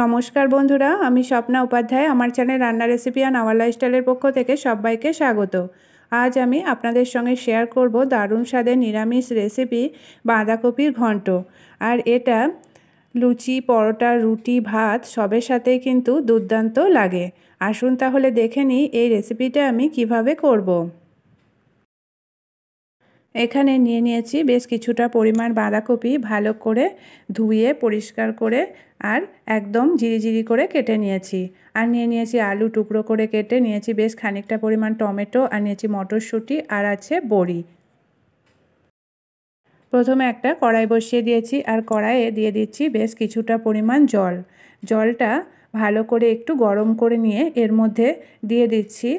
নমস্কার বন্ধুরা আমি স্বপ্না উপাধ্যায় আমার চ্যানেল রান্না রেসিপি অ্যান্ড আওয়ার লাইফস্টাইলের পক্ষ থেকে সবাইকে স্বাগত আজ আমি আপনাদের সঙ্গে শেয়ার করব দারুণ স্বাদের নিরামিষ রেসিপি বাঁধাকপির ঘন্ট আর এটা লুচি পরোটা রুটি ভাত সবের সাথেই কিন্তু দুর্দান্ত লাগে আসুন তাহলে দেখে নিই এই রেসিপিটা আমি কিভাবে করব। এখানে নিয়ে নিয়েছি বেশ কিছুটা পরিমাণ বাঁধাকপি ভালো করে ধুয়ে পরিষ্কার করে আর একদম ঝিরিঝিরি করে কেটে নিয়েছি আর নিয়ে নিয়েছি আলু টুকরো করে কেটে নিয়েছি বেশ খানিকটা পরিমাণ টমেটো আর নিয়েছি মটরশুঁটি আর আছে বড়ি প্রথমে একটা কড়াই বসিয়ে দিয়েছি আর কড়াইয়ে দিয়ে দিচ্ছি বেশ কিছুটা পরিমাণ জল জলটা ভালো করে একটু গরম করে নিয়ে এর মধ্যে দিয়ে দিচ্ছি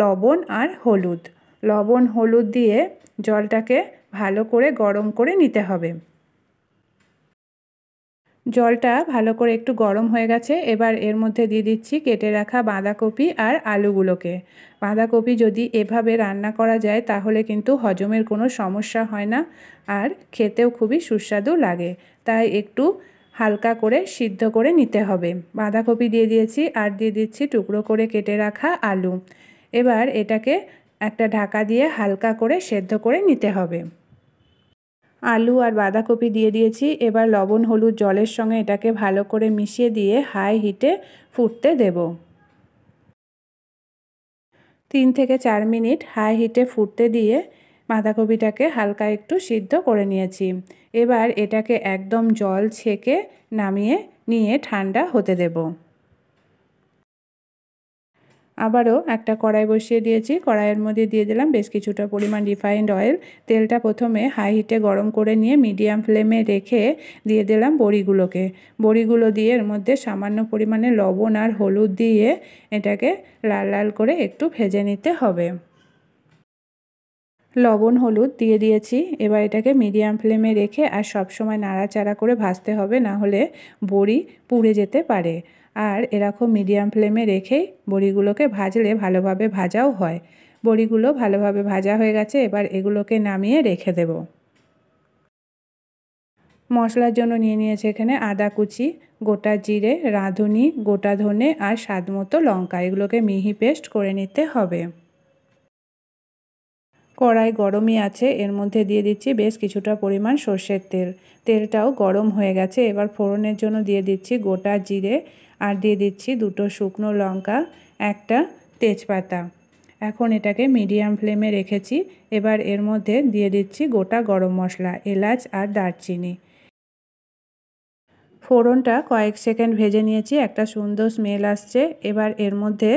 লবণ আর হলুদ লবণ হলুদ দিয়ে জলটাকে ভালো করে গরম করে নিতে হবে জলটা ভালো করে একটু গরম হয়ে গেছে এবার এর মধ্যে দিয়ে দিচ্ছি কেটে রাখা বাঁধাকপি আর আলুগুলোকে বাঁধাকপি যদি এভাবে রান্না করা যায় তাহলে কিন্তু হজমের কোনো সমস্যা হয় না আর খেতেও খুবই সুস্বাদু লাগে তাই একটু হালকা করে সিদ্ধ করে নিতে হবে বাঁধাকপি দিয়ে দিয়েছি আর দিয়ে দিচ্ছি টুকরো করে কেটে রাখা আলু এবার এটাকে একটা ঢাকা দিয়ে হালকা করে সেদ্ধ করে নিতে হবে আলু আর বাঁধাকপি দিয়ে দিয়েছি এবার লবণ হলুদ জলের সঙ্গে এটাকে ভালো করে মিশিয়ে দিয়ে হাই হিটে ফুটতে দেব তিন থেকে চার মিনিট হাই হিটে ফুটতে দিয়ে বাঁধাকপিটাকে হালকা একটু সিদ্ধ করে নিয়েছি এবার এটাকে একদম জল ছেঁকে নামিয়ে নিয়ে ঠান্ডা হতে দেবো আবারও একটা কড়াই বসিয়ে দিয়েছি কড়াইয়ের মধ্যে দিয়ে দিলাম বেশ কিছুটা পরিমাণ রিফাইন্ড অয়েল তেলটা প্রথমে হাই হিটে গরম করে নিয়ে মিডিয়াম ফ্লেমে রেখে দিয়ে দিলাম বড়িগুলোকে বড়িগুলো দিয়ে এর মধ্যে সামান্য পরিমাণে লবণ আর হলুদ দিয়ে এটাকে লাল লাল করে একটু ভেজে নিতে হবে লবণ হলুদ দিয়ে দিয়েছি এবার এটাকে মিডিয়াম ফ্লেমে রেখে আর সবসময় নাড়াচাড়া করে ভাজতে হবে না হলে বড়ি পুড়ে যেতে পারে আর এরকম মিডিয়াম ফ্লেমে রেখেই বড়িগুলোকে ভাজলে ভালোভাবে ভাজাও হয় বড়িগুলো ভালোভাবে ভাজা হয়ে গেছে এবার এগুলোকে নামিয়ে রেখে দেব মশলার জন্য নিয়ে নিয়েছে এখানে আদা কুচি গোটা জিরে রাঁধুনি গোটা ধনে আর স্বাদ মতো লঙ্কা এগুলোকে মিহি পেস্ট করে নিতে হবে কড়াই গরমই আছে এর মধ্যে দিয়ে দিচ্ছি বেশ কিছুটা পরিমাণ সর্ষের তেল তেলটাও গরম হয়ে গেছে এবার ফোড়নের জন্য দিয়ে দিচ্ছি গোটা জিরে আর দিয়ে দিচ্ছি দুটো শুকনো লঙ্কা একটা তেজপাতা এখন এটাকে মিডিয়াম ফ্লেমে রেখেছি এবার এর মধ্যে দিয়ে দিচ্ছি গোটা গরম মশলা এলাচ আর দারচিনি ফোড়নটা কয়েক সেকেন্ড ভেজে নিয়েছি একটা সুন্দর স্মেল আসছে এবার এর মধ্যে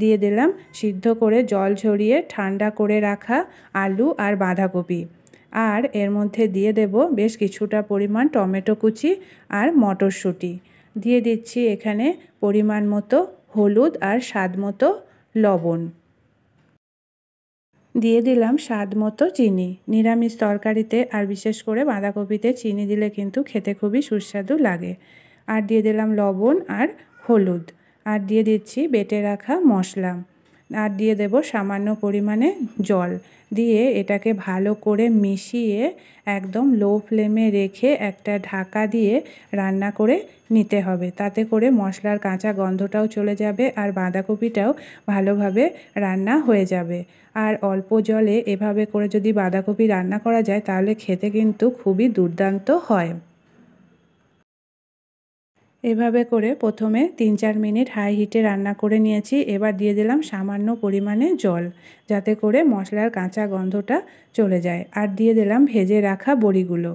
দিয়ে দিলাম সিদ্ধ করে জল ঝরিয়ে ঠান্ডা করে রাখা আলু আর বাঁধাকপি আর এর মধ্যে দিয়ে দেব বেশ কিছুটা পরিমাণ টমেটো কুচি আর মটরশুঁটি দিয়ে দিচ্ছি এখানে পরিমাণ মতো হলুদ আর স্বাদ মতো লবণ দিয়ে দিলাম স্বাদ মতো চিনি নিরামিষ তরকারিতে আর বিশেষ করে বাঁধাকপিতে চিনি দিলে কিন্তু খেতে খুবই সুস্বাদু লাগে আর দিয়ে দিলাম লবণ আর হলুদ আর দিয়ে দিচ্ছি বেটে রাখা মশলা আর দিয়ে দেব সামান্য পরিমাণে জল দিয়ে এটাকে ভালো করে মিশিয়ে একদম লো ফ্লেমে রেখে একটা ঢাকা দিয়ে রান্না করে নিতে হবে তাতে করে মশলার কাঁচা গন্ধটাও চলে যাবে আর বাঁধাকপিটাও ভালোভাবে রান্না হয়ে যাবে আর অল্প জলে এভাবে করে যদি বাঁধাকপি রান্না করা যায় তাহলে খেতে কিন্তু খুবই দুর্দান্ত হয় এভাবে করে প্রথমে তিন চার মিনিট হাই হিটে রান্না করে নিয়েছি এবার দিয়ে দিলাম সামান্য পরিমাণে জল যাতে করে মশলার কাঁচা গন্ধটা চলে যায় আর দিয়ে দিলাম ভেজে রাখা বড়িগুলো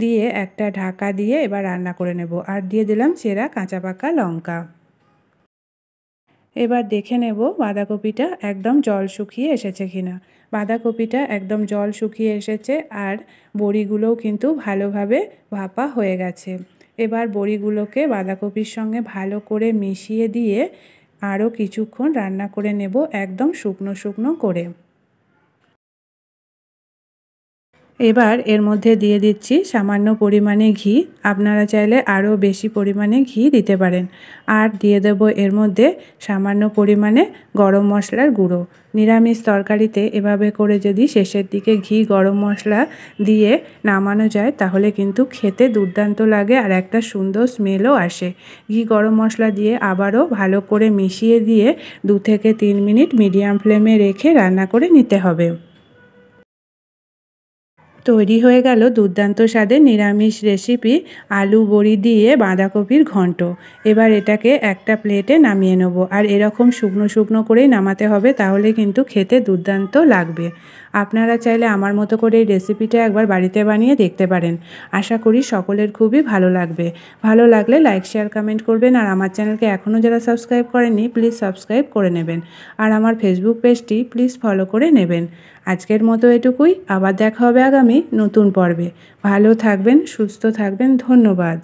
দিয়ে একটা ঢাকা দিয়ে এবার রান্না করে নেব আর দিয়ে দিলাম চেরা কাঁচা পাকা লঙ্কা এবার দেখে নেব বাঁধাকপিটা একদম জল শুকিয়ে এসেছে কিনা বাঁধাকপিটা একদম জল শুকিয়ে এসেছে আর বড়িগুলোও কিন্তু ভালোভাবে ভাপা হয়ে গেছে এবার বড়িগুলোকে বাঁধাকপির সঙ্গে ভালো করে মিশিয়ে দিয়ে আরও কিছুক্ষণ রান্না করে নেব একদম শুকনো শুকনো করে এবার এর মধ্যে দিয়ে দিচ্ছি সামান্য পরিমাণে ঘি আপনারা চাইলে আরও বেশি পরিমাণে ঘি দিতে পারেন আর দিয়ে দেব এর মধ্যে সামান্য পরিমাণে গরম মশলার গুঁড়ো নিরামিষ তরকারিতে এভাবে করে যদি শেষের দিকে ঘি গরম মশলা দিয়ে নামানো যায় তাহলে কিন্তু খেতে দুর্দান্ত লাগে আর একটা সুন্দর স্মেলও আসে ঘি গরম মশলা দিয়ে আবারও ভালো করে মিশিয়ে দিয়ে দু থেকে তিন মিনিট মিডিয়াম ফ্লেমে রেখে রান্না করে নিতে হবে তৈরি হয়ে গেল দুর্দান্ত স্বাদের নিরামিষ রেসিপি আলু বড়ি দিয়ে বাঁধাকপির ঘন্ট এবার এটাকে একটা প্লেটে নামিয়ে নেব আর এরকম শুকনো শুকনো করেই নামাতে হবে তাহলে কিন্তু খেতে দুর্দান্ত লাগবে আপনারা চাইলে আমার মতো করে এই রেসিপিটা একবার বাড়িতে বানিয়ে দেখতে পারেন আশা করি সকলের খুবই ভালো লাগবে ভালো লাগলে লাইক শেয়ার কমেন্ট করবেন আর আমার চ্যানেলকে এখনও যারা সাবস্ক্রাইব করেননি প্লিজ সাবস্ক্রাইব করে নেবেন আর আমার ফেসবুক পেজটি প্লিজ ফলো করে নেবেন আজকের মতো এটুকুই আবার দেখা হবে আগামী নতুন পর্বে ভালো থাকবেন সুস্থ থাকবেন ধন্যবাদ